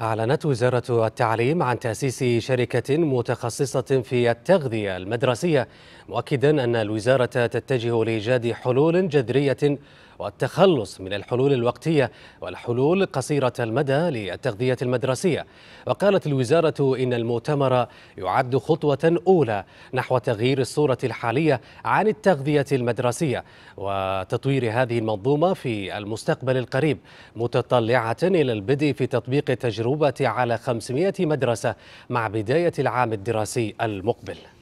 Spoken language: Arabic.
أعلنت وزارة التعليم عن تأسيس شركة متخصصة في التغذية المدرسية مؤكدا أن الوزارة تتجه لإيجاد حلول جذرية والتخلص من الحلول الوقتية والحلول قصيرة المدى للتغذية المدرسية وقالت الوزارة إن المؤتمر يعد خطوة أولى نحو تغيير الصورة الحالية عن التغذية المدرسية وتطوير هذه المنظومة في المستقبل القريب متطلعة إلى البدء في تطبيق التجربة على 500 مدرسة مع بداية العام الدراسي المقبل